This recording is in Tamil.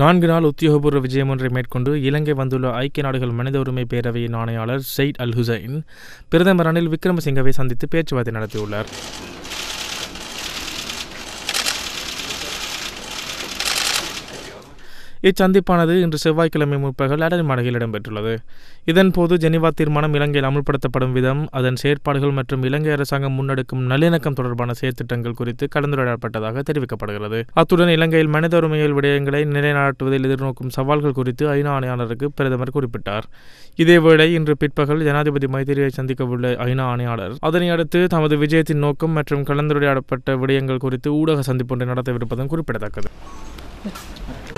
நான்கு நாள் உத்தியோகபூர்வ விஜயம் ஒன்றை மேற்கொண்டு இலங்கை வந்துள்ள ஐக்கிய நாடுகள் மனித உரிமை பேரவையின் ஆணையாளர் செயிட் அல் ஹுசைன் பிரதமர் ரணில் விக்ரமசிங்கவை சந்தித்து பேச்சுவார்த்தை நடத்தியுள்ளார் இச்சந்திப்பானது இன்று செவ்வாய்க்கிழமை முற்பகல் அடல்மாடகில் இடம்பெற்றுள்ளது இதன்போது ஜெனிவா தீர்மானம் இலங்கையில் அமுல்படுத்தப்படும் விதம் அதன் செயற்பாடுகள் மற்றும் இலங்கை அரசாங்கம் முன்னெடுக்கும் நல்லிணக்கம் தொடர்பான செயற்திட்டங்கள் குறித்து கலந்துரையாடப்பட்டதாக தெரிவிக்கப்படுகிறது அத்துடன் இலங்கையில் மனித உரிமைகள் விடயங்களை நிலைநாட்டுவதில் எதிர்நோக்கும் சவால்கள் குறித்து ஐநா ஆணையாளருக்கு பிரதமர் குறிப்பிட்டார் இதேவேளை இன்று பிற்பகல் ஜனாதிபதி மைத்திரியை சந்திக்கவுள்ள ஐநா ஆணையாளர் அதனையடுத்து தமது விஜயத்தின் நோக்கம் மற்றும் கலந்துரையாடப்பட்ட விடயங்கள் குறித்து ஊடக சந்திப்பொன்றை நடத்தவிருப்பதும் குறிப்பிடத்தக்கது